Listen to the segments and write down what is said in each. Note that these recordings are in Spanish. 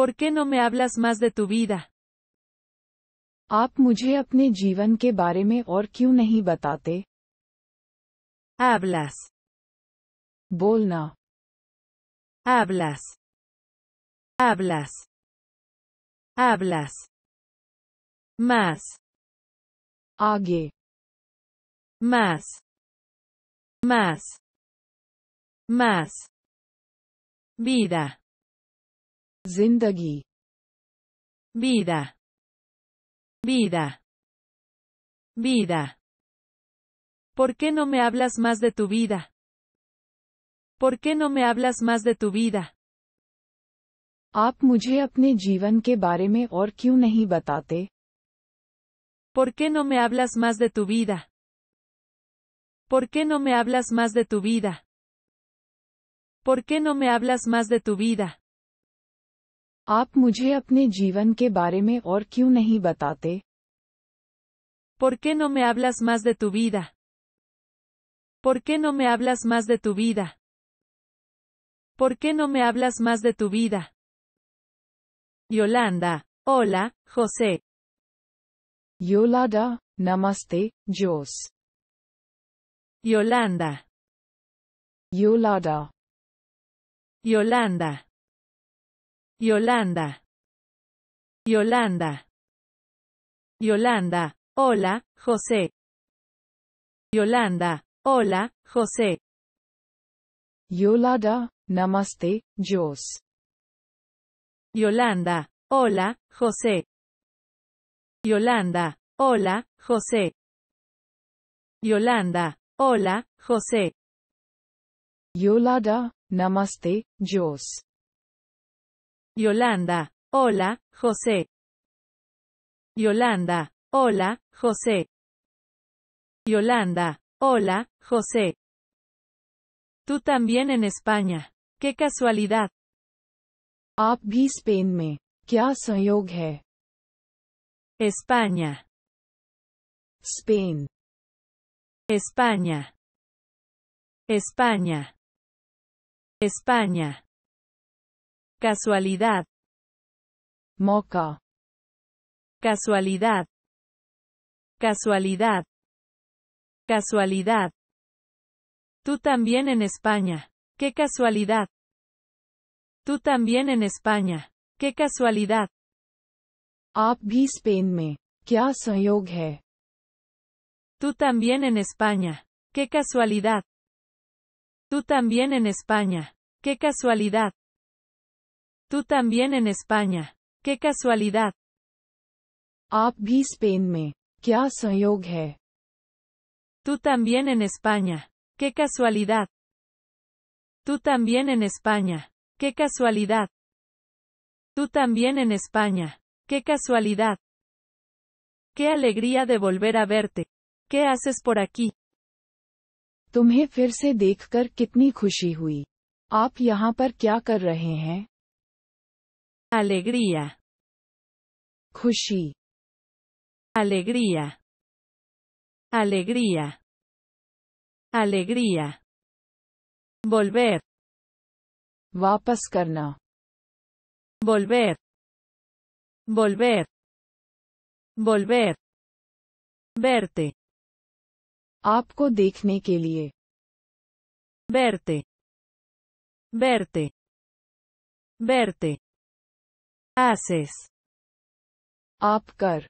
¿Por qué no me hablas más de tu vida? ¿Ap mujhe apne jivan ke bare mein aur kyu nahi batate? Hablas. Bolna. Hablas. Hablas. Hablas. Más. Age. Más. Más. Más. Vida. Zindagi. Vida. Vida. Vida. ¿Por qué no me hablas más de tu vida? ¿Por qué no me hablas más de tu vida? ¿Por qué no me hablas más de tu vida? ¿Por qué no me hablas más de tu vida? ¿Por qué no me hablas más de tu vida? ¿Por qué no me hablas más de tu vida? ¿Por qué no me hablas más de tu vida? ¿Por qué no me hablas más de tu vida? Yolanda, hola, José. Yolanda, namaste, Jos. Yolanda. Yolanda. Yolanda. Yolanda. Yolanda. Yolanda, hola, José. Yolanda, hola, José. Yolanda, namaste, Jos. Yolanda, hola, José. Yolanda, hola, José. Yolanda, hola, José. Yolanda, namaste, Jos. Yolanda. Hola, José. Yolanda. Hola, José. Yolanda. Hola, José. Tú también en España. ¡Qué casualidad! Aap bhi Spain España. Spain. España. España. España. Casualidad. Moca. Casualidad. Casualidad. Casualidad. Tú también en España. ¡Qué casualidad! Tú también en España. ¡Qué casualidad! आप भी Spain Tú también en España. ¡Qué casualidad! Tú también en España. ¡Qué casualidad! Tú también en España. ¡Qué casualidad! Tú también en España. ¡Qué casualidad! Tú también en España. ¡Qué casualidad! Tú también en España. ¡Qué casualidad! ¡Qué alegría de volver a verte! ¿Qué haces por aquí? alegría kushi. alegría alegría alegría volver Vapascarna karna. volver volver volver verte apko dekhne ke verte verte verte haces, apkar,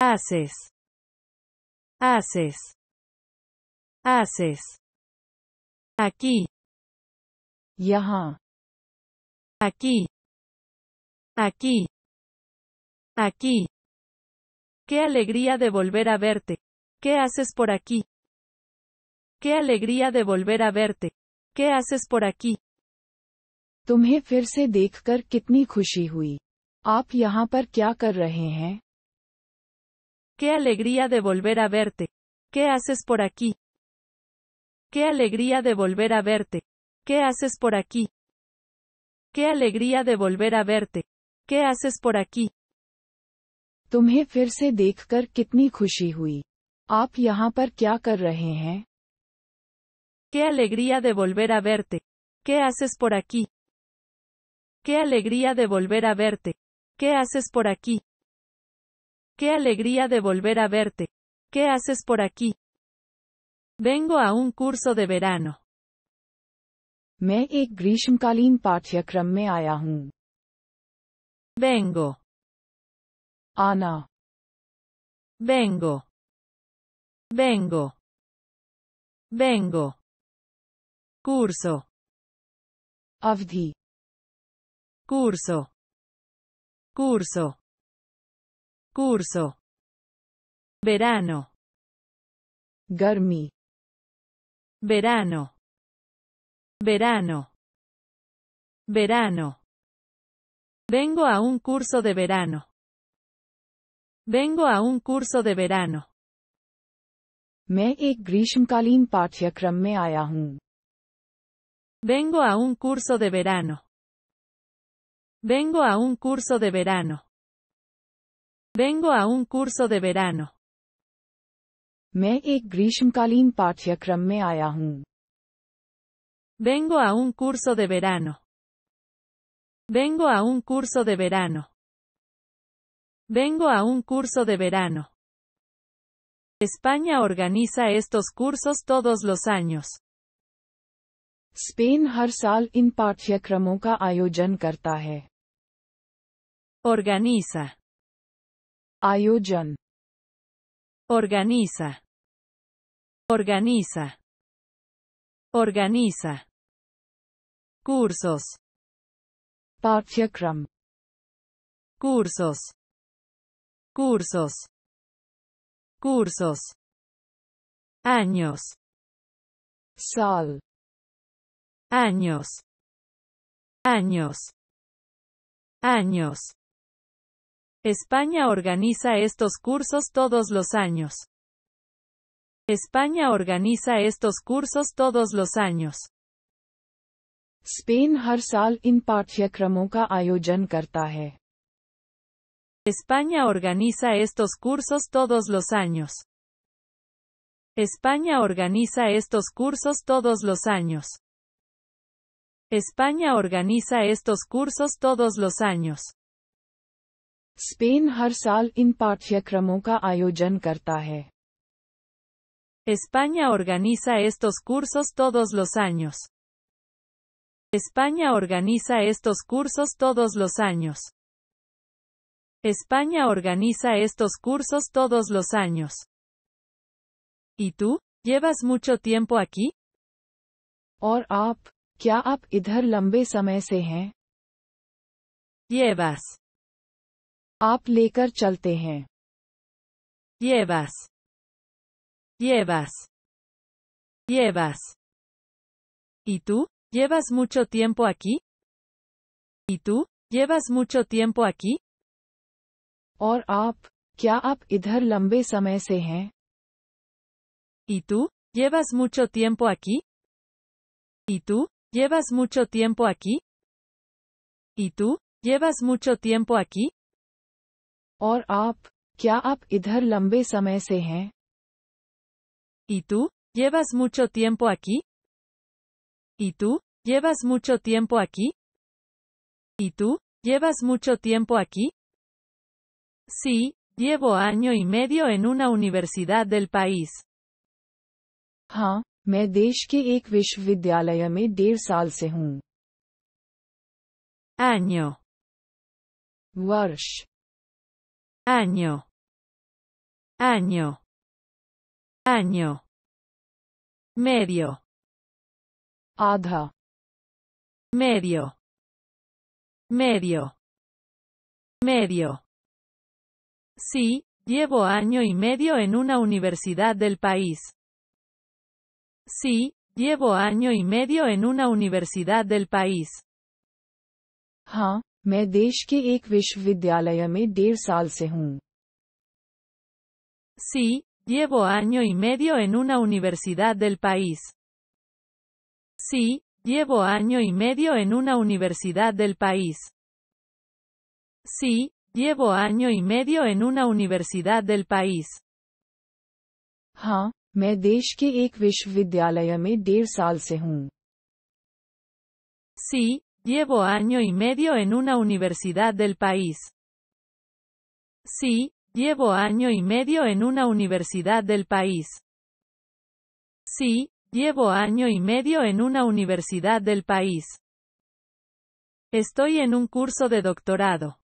haces, haces, haces, aquí, yaha aquí, aquí, aquí. Qué alegría de volver a verte. ¿Qué haces por aquí? Qué alegría de volver a verte. ¿Qué haces por aquí? तुम्हें फिर से देखकर कितनी खुशी हुई आप यहाँ पर क्या कर रहे हैं Qué alegría de volver a verte. ¿Qué haces por aquí? Qué alegría de volver a verte. ¿Qué haces por aquí? Qué alegría de volver a verte. ¿Qué haces por aquí? तुम्हें फिर से देखकर कितनी खुशी हुई आप यहाँ पर क्या कर रहे हैं Qué alegría de volver a verte. ¿Qué haces por aquí? Qué alegría de volver a verte. ¿Qué haces por aquí? Qué alegría de volver a verte. ¿Qué haces por aquí? Vengo a un curso de verano. Vengo. Ana. Vengo. Vengo. Vengo. Curso. Avdi curso, curso, curso, verano, garmi, verano, verano, verano. Vengo a un curso de verano. Vengo a un curso de verano. Me ek pathyakram mein Vengo a un curso de verano. Vengo a un curso de verano. Vengo a un curso de verano. Vengo a un curso de verano. Vengo a un curso de verano. Vengo a un curso de verano. España organiza estos cursos todos los años. Spain Organiza. Ayudan. Organiza. Organiza. Organiza. Cursos. Paठ्यक्रम. Cursos. Cursos. Cursos. Años. Sal. Años. Años. Años. España organiza estos cursos todos los años. España organiza estos cursos todos los años. Spain España organiza estos cursos todos los años. España organiza estos cursos todos los años. España organiza estos cursos todos los años. España organiza estos cursos todos los años. España organiza estos cursos todos los años. España organiza estos cursos todos los años. ¿Y tú? ¿Llevas mucho tiempo aquí? ¿Or idhar se Llevas llevas llevas llevas ¿Y tú? ¿Llevas mucho tiempo aquí? ¿Y tú? ¿Llevas mucho tiempo aquí? ¿o आप क्या आप इधर लंबे ¿Y tú? ¿Llevas mucho tiempo aquí? ¿Y tú? ¿Llevas mucho tiempo aquí? ¿Y tú? ¿Llevas mucho tiempo aquí? और आप क्या आप इधर लंबे समय से हैं ¿Y tú? ¿Llevas mucho tiempo aquí? ¿Y tú? ¿Llevas mucho tiempo aquí? ¿Y tú? ¿Llevas mucho tiempo aquí? Sí, llevo año y medio en una universidad del país. हाँ, मैं देश के एक विश्वविद्यालय में डेढ़ साल से हूँ Año. Warsh. año año año medio adha medio medio medio sí llevo año y medio en una universidad del país sí llevo año y medio en una universidad del país मैं देश के एक विश्वविद्यालय Sí, llevo año y medio en una universidad del país. Sí, llevo año y medio en una universidad del país. Sí, llevo año y medio en una universidad del país. Ha, me Sí, Llevo año y medio en una universidad del país. Sí, llevo año y medio en una universidad del país. Sí, llevo año y medio en una universidad del país. Estoy en un curso de doctorado.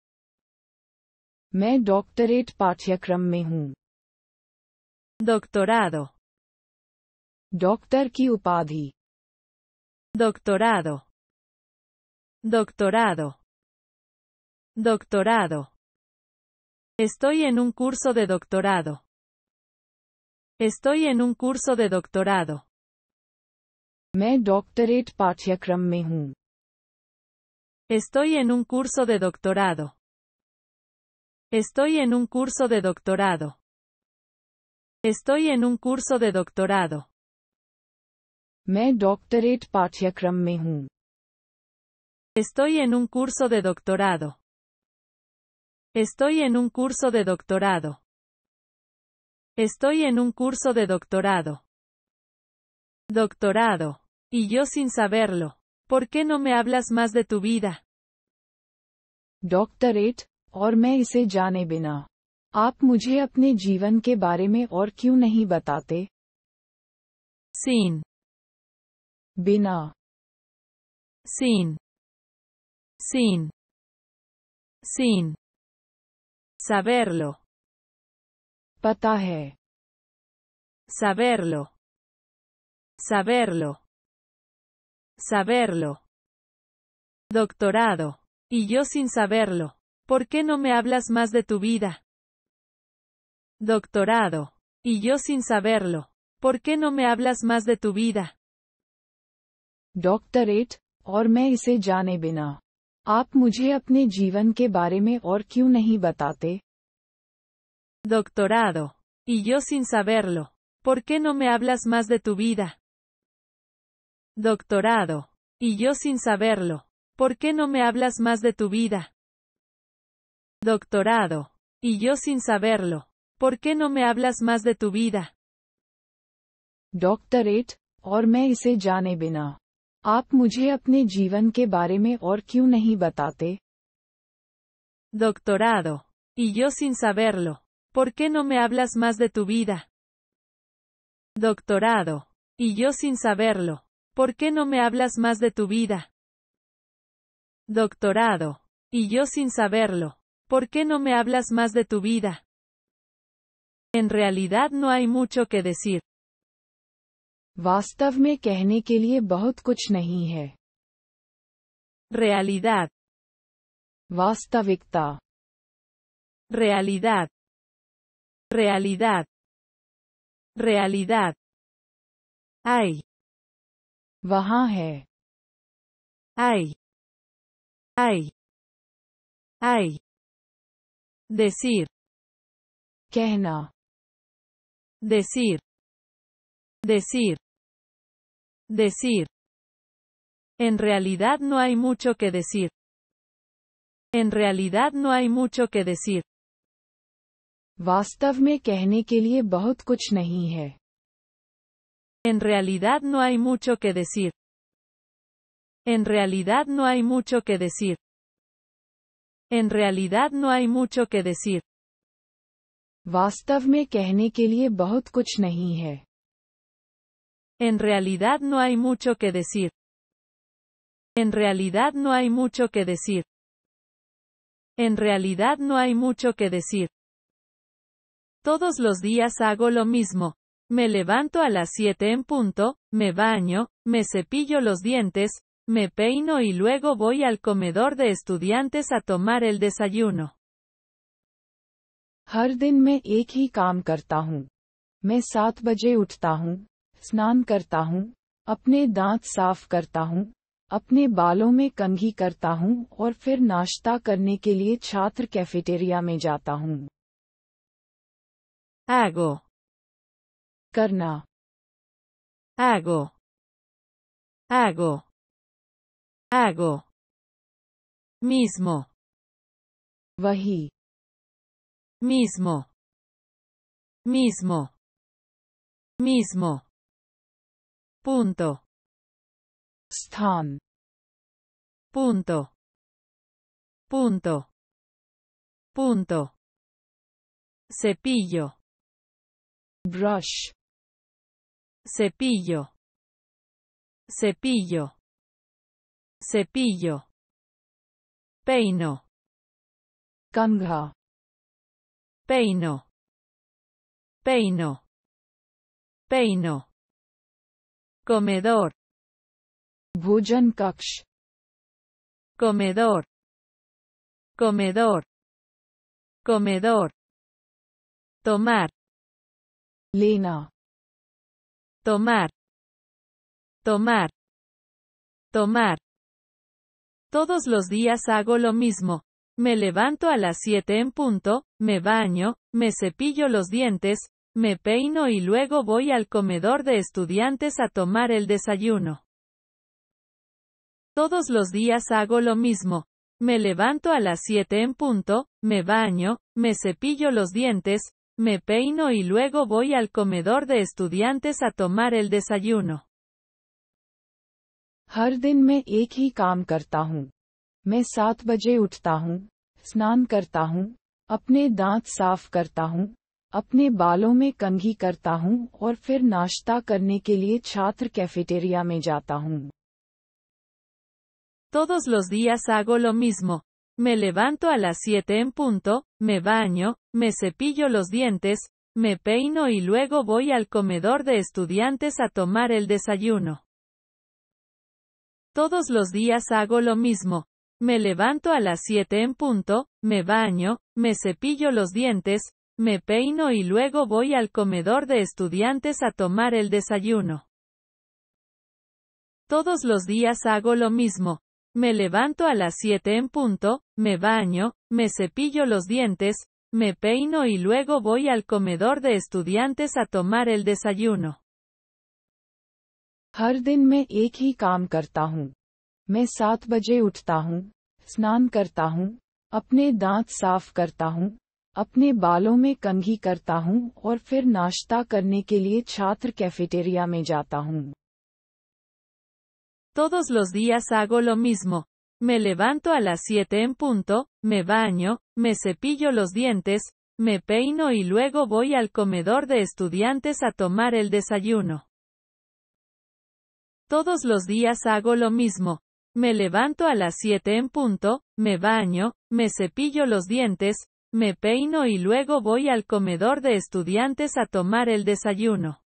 Me doctorate patyakram Doctorado. Doctor ki upadhi. Doctorado. Doctorado. Doctorado. Estoy en un curso de doctorado. Estoy en un curso de doctorado. Me doctorate पाठ्यक्रम Estoy en un curso de doctorado. Estoy en un curso de doctorado. Estoy en un curso de doctorado. Me doctorate पाठ्यक्रम Estoy en un curso de doctorado. Estoy en un curso de doctorado. Estoy en un curso de doctorado. Doctorado. Y yo sin saberlo. ¿Por qué no me hablas más de tu vida? Doctorate, Or me ise ya bina. Aap mujhe apne jivan ke bare mein or Sin. Bina. Sin sin, sin, saberlo, pataje, saberlo, saberlo, saberlo, doctorado, y yo sin saberlo, ¿por qué no me hablas más de tu vida? Doctorado, y yo sin saberlo, ¿por qué no me hablas más de tu vida? Doctorate, Doctorado. Y yo sin saberlo. ¿Por qué no me hablas más de tu vida? Doctorado. Y yo sin saberlo. ¿Por qué no me hablas más de tu vida? Doctorado. Y yo sin saberlo. ¿Por qué no me hablas más de tu vida? Doctorate, or me Doctorado. Y yo sin saberlo. ¿Por qué no me hablas más de tu vida? Doctorado. Y yo sin saberlo. ¿Por qué no me hablas más de tu vida? Doctorado. Y yo sin saberlo. ¿Por qué no me hablas más de tu vida? En realidad no hay mucho que decir. वास्तव में कहने के लिए बहुत कुछ नहीं है रियलिदात वास्तविकता रियलिदात रियलिदात रियलिदात आई वहा है आई आई आई देसीर कहना देसीर देसीर Decir. En realidad no hay mucho que decir. En realidad no hay mucho que decir. कहने के लिए En realidad no hay mucho que decir. En realidad no hay mucho que decir. En realidad no hay mucho que decir. वास्तव me कहने के लिए en realidad no hay mucho que decir. En realidad no hay mucho que decir. En realidad no hay mucho que decir. Todos los días hago lo mismo. Me levanto a las 7 en punto, me baño, me cepillo los dientes, me peino y luego voy al comedor de estudiantes a tomar el desayuno. स्नान करता हूँ अपने दांत साफ करता हूँ अपने बालों में कंघी करता हूँ और फिर नाश्ता करने के लिए छात्र कैफेटेरिया में जाता हूँ एगो करना एगो एगो एगो Mismo. वही Mismo. Mismo. Mismo. punto punto punto punto cepillo brush cepillo cepillo cepillo peino kangha peino peino peino comedor bujan comedor comedor comedor tomar lino tomar tomar tomar todos los días hago lo mismo me levanto a las 7 en punto, me baño, me cepillo los dientes, me peino y luego voy al comedor de estudiantes a tomar el desayuno. Todos los días hago lo mismo. Me levanto a las 7 en punto, me baño, me cepillo los dientes, me peino y luego voy al comedor de estudiantes a tomar el desayuno. Todos los días hago lo mismo. Me levanto a las 7 en punto, me baño, me cepillo los dientes, me peino y luego voy al comedor de estudiantes a tomar el desayuno. Todos los días hago lo mismo. Me levanto a las 7 en punto, me baño, me cepillo los dientes, me peino y luego voy al comedor de estudiantes a tomar el desayuno. Todos los días hago lo mismo. Me levanto a las 7 en punto, me baño, me cepillo los dientes, me peino y luego voy al comedor de estudiantes a tomar el desayuno. Todos los días hago lo mismo. Me levanto a las 7 en punto, me baño, me cepillo los dientes, me peino y luego voy al comedor de estudiantes a tomar el desayuno. Todos los días hago lo mismo. Me levanto a las 7 en punto, me baño, me cepillo los dientes, me peino y luego voy al comedor de estudiantes a tomar el desayuno.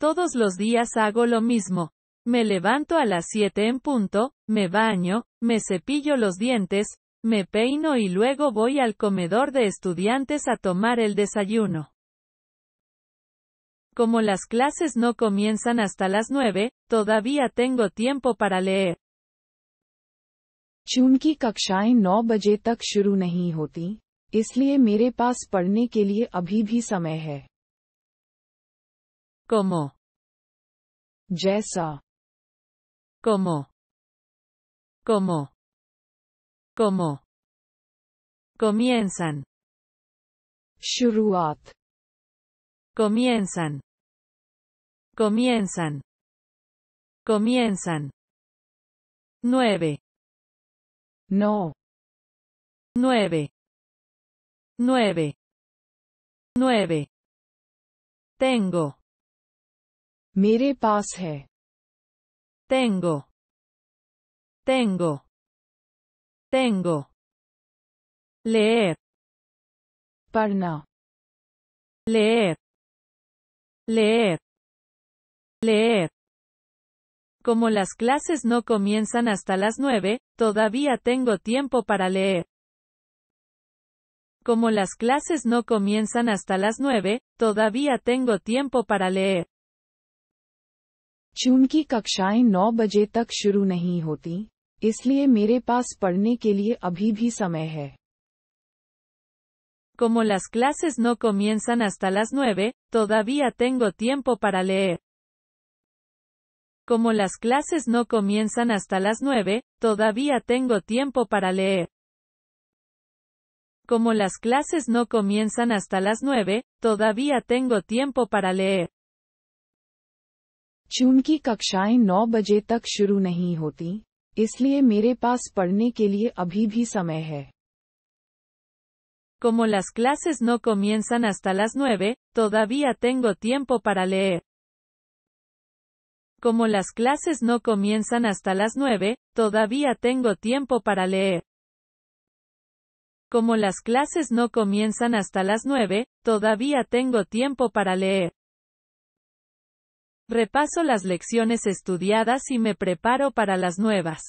Todos los días hago lo mismo. Me levanto a las 7 en punto, me baño, me cepillo los dientes, me peino y luego voy al comedor de estudiantes a tomar el desayuno. Como las clases no comienzan hasta las 9, todavía tengo tiempo para leer. चूंकि कक्षाएं नौ बजे तक शुरू नहीं होती इसलिए मेरे पास पढ़ने के लिए अभी भी समय है कमो जैसा कमो कमो कमो कमी एनसन शुरुआत कमियंसन कमियंसन कमियंसन नुएवे No. Nueve. Nueve. Nueve. Tengo. Mire pase. Tengo. Tengo. Tengo. Leer. Parna. Leer. Leer. Leer. Como las clases no comienzan hasta las nueve, todavía tengo tiempo para leer. Como las clases no comienzan hasta las nueve, todavía tengo tiempo para leer. Como las clases no comienzan hasta las nueve, todavía tengo tiempo para leer. Como las clases no comienzan hasta las 9, todavía tengo tiempo para leer. Como las clases no comienzan hasta las 9, todavía tengo tiempo para leer. Como las clases no comienzan hasta las 9, todavía tengo tiempo para leer. Como las clases no comienzan hasta las nueve, todavía tengo tiempo para leer. Como las clases no comienzan hasta las 9, todavía tengo tiempo para leer. Repaso las lecciones estudiadas y me preparo para las nuevas.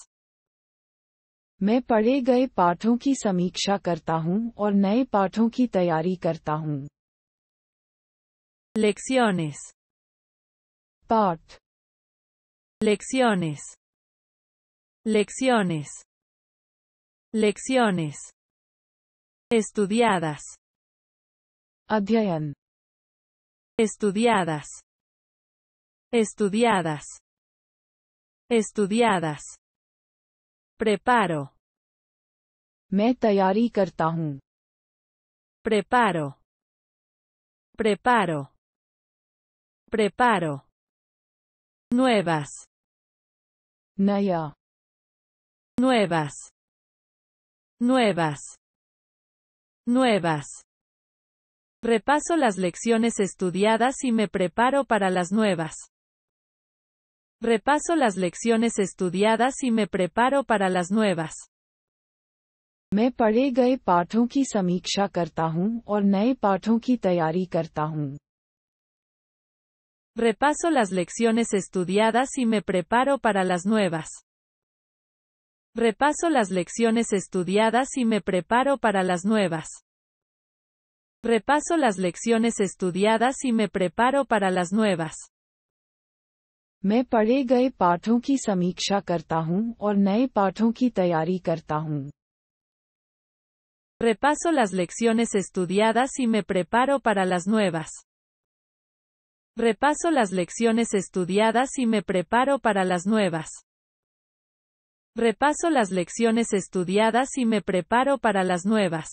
Lecciones. Lecciones. Lecciones. Lecciones. Estudiadas. Adhyayan. Estudiadas. Estudiadas. Estudiadas. Preparo. me y Preparo. Preparo. Preparo. Nuevas. Naya. Nuevas. Nuevas. Nuevas. Repaso las lecciones estudiadas y me preparo para las nuevas. Repaso las lecciones estudiadas y me preparo para las nuevas. Repaso las lecciones estudiadas y me preparo para las nuevas. Repaso las lecciones estudiadas y me preparo para las nuevas. Repaso las lecciones estudiadas y me preparo para las nuevas. Me Repaso las lecciones estudiadas y me preparo para las nuevas. Repaso las lecciones estudiadas y me preparo para las nuevas. Repaso las lecciones estudiadas y me preparo para las nuevas.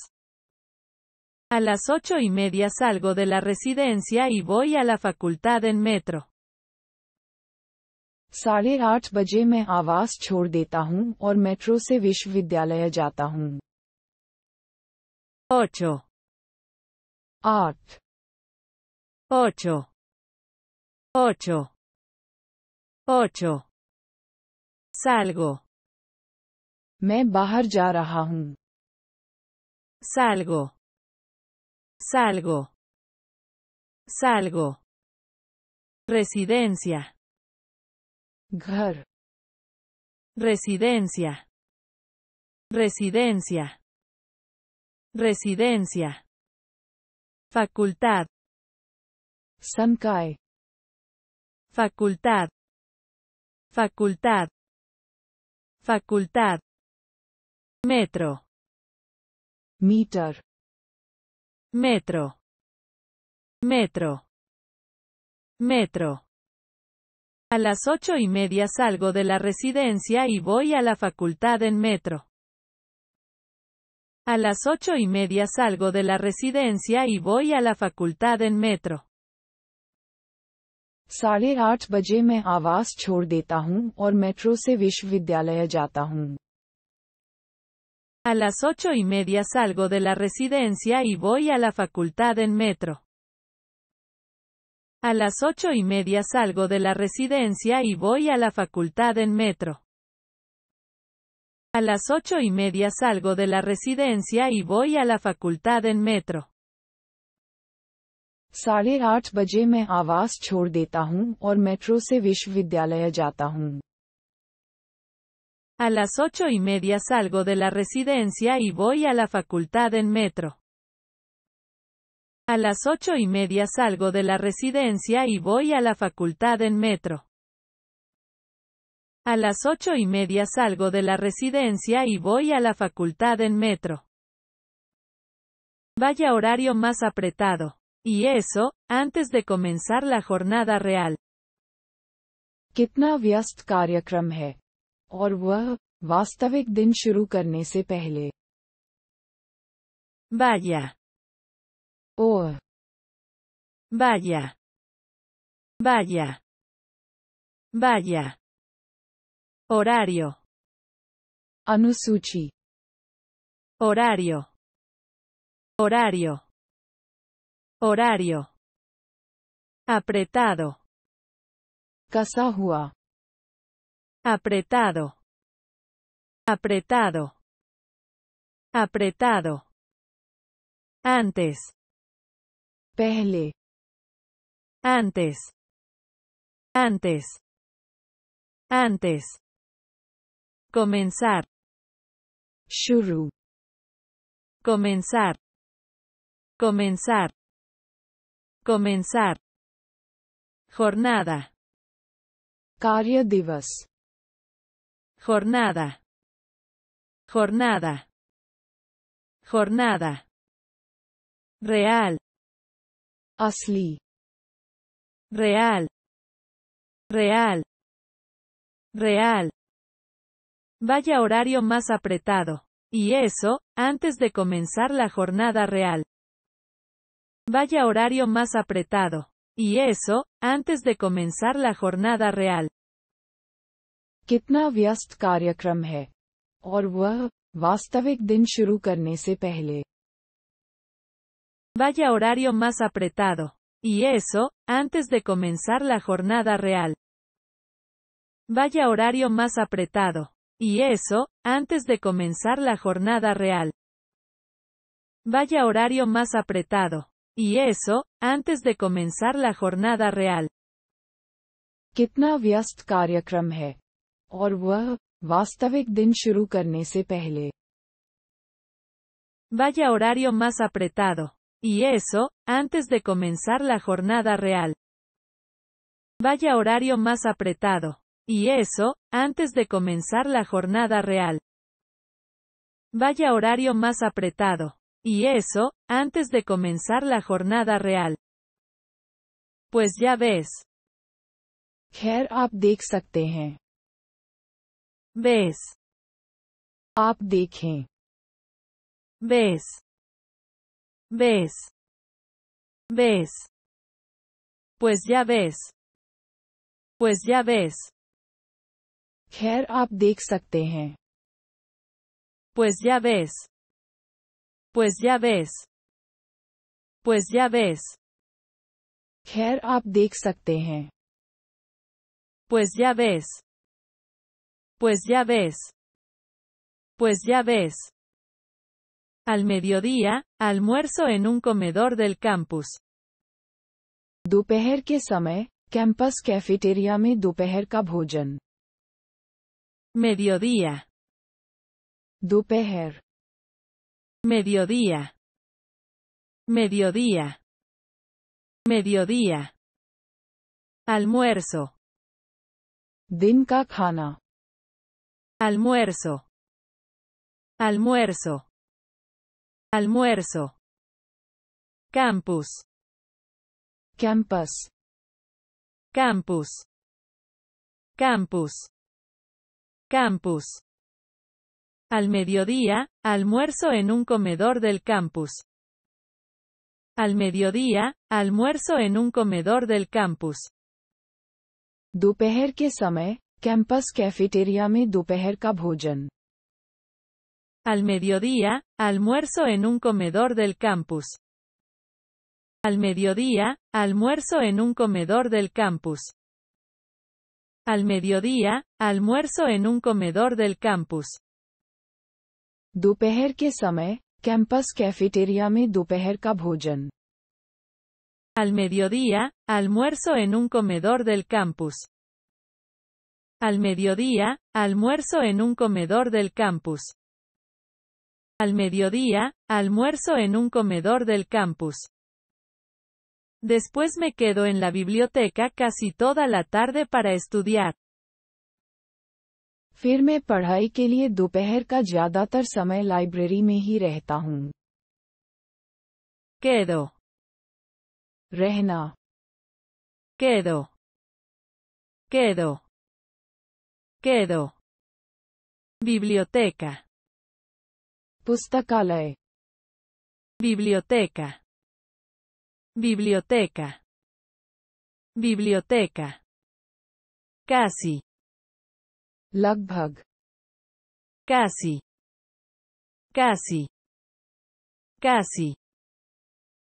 A las ocho y media salgo de la residencia y voy a la facultad en metro. 8 Art. Ocho. 8. 8. Salgo. Me bajar ya Salgo. Salgo. Salgo. Residencia. Ghar. Residencia. Residencia. Residencia. Facultad. Sankai facultad, facultad, facultad, metro, meter, metro, metro, metro. A las ocho y media salgo de la residencia y voy a la facultad en metro. A las ocho y media salgo de la residencia y voy a la facultad en metro. A las ocho y media salgo de la residencia y voy a la facultad en metro. A las ocho y media salgo de la residencia y voy a la facultad en metro. A las ocho y media salgo de la residencia y voy a la facultad en metro. A las ocho y media salgo de la residencia y voy a la facultad en metro. A las ocho y media salgo de la residencia y voy a la facultad en metro. A las ocho y media salgo de la residencia y voy a la facultad en metro. Vaya horario más apretado. Y eso, antes de comenzar la jornada real. Kitna vyast karyakram hai. Aur ¡Y vastavik din shuru karne se pehle. Vaya. Oh. Vaya. Vaya. Vaya. Horario. Anusuchi. Horario. Horario. Horario. Apretado. Casahua. Apretado. Apretado. Apretado. Antes. Pele. Antes. Antes. Antes. Comenzar. Shuru. Comenzar. Comenzar. Comenzar. Jornada. Caria Divas. Jornada. Jornada. Jornada. Real. Asli. Real. Real. Real. Vaya horario más apretado. Y eso, antes de comenzar la jornada real. Vaya horario más apretado. Y eso, antes de comenzar la jornada real. Vaya horario más apretado. Y eso, antes de comenzar la jornada real. Vaya horario más apretado. Y eso, antes de comenzar la jornada real. Vaya horario más apretado. Y eso, antes de comenzar la jornada real. Vaya horario más apretado. Y eso, antes de comenzar la jornada real. Vaya horario más apretado. Y eso, antes de comenzar la jornada real. Vaya horario más apretado. Y eso, antes de comenzar la jornada real. Pues ya ves. खैर आप देख ves आप ves ves ves pues ya ves pues ya ves खैर आप देख pues ya ves pues ya ves. Pues ya ves. Pues ya ves. Pues ya ves. Pues ya ves. Al mediodía, almuerzo en un comedor del campus. Dupeher ke campus campus cafeteria mein dupeher ka Mediodía. Dupeher. Mediodía. Mediodía. Mediodía. Almuerzo. din almuerzo almuerzo almuerzo campus campus campus campus campus al mediodía, almuerzo en un comedor del campus. Al mediodía, almuerzo en un comedor del campus. Al mediodía, almuerzo en un comedor del campus. Al mediodía, almuerzo en un comedor del campus. Al mediodía, almuerzo en un comedor del campus. Al mediodía, almuerzo en un comedor del campus. Al mediodía, almuerzo en un comedor del campus. Al mediodía, almuerzo en un comedor del campus. Después me quedo en la biblioteca casi toda la tarde para estudiar. फिर मैं पढ़ाई के लिए दोपहर का ज्यादातर समय लाइब्रेरी में ही रहता हूँ कह दो रहना दो केदो केदो बिब्लियोटेका पुस्तकालय बिब्लियोटेका बिब्लियोटेका बिब्लियोटेका कैसी Lugbug. casi casi casi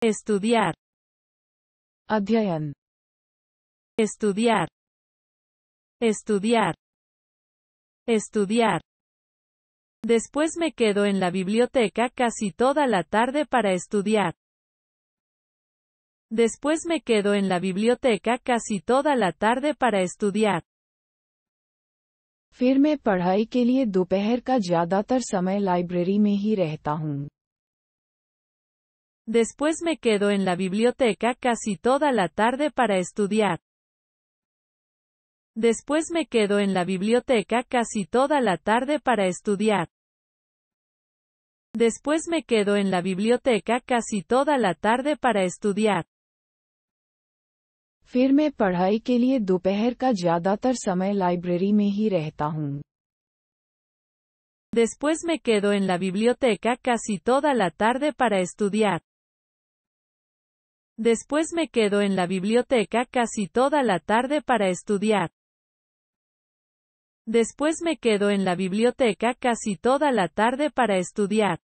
estudiar Adhyayan. estudiar estudiar estudiar Después me quedo en la biblioteca casi toda la tarde para estudiar. Después me quedo en la biblioteca casi toda la tarde para estudiar. फिर मैं पढ़ाई के लिए दोपहर का ज्यादातर समय library Después me quedo en la biblioteca casi toda la tarde para estudiar. Después me quedo en la biblioteca casi toda la tarde para estudiar. Después me quedo en la biblioteca casi toda la tarde para estudiar. Después me quedo en la biblioteca casi toda la tarde para estudiar. Después me quedo en la biblioteca casi toda la tarde para estudiar. Después me quedo en la biblioteca casi toda la tarde para estudiar.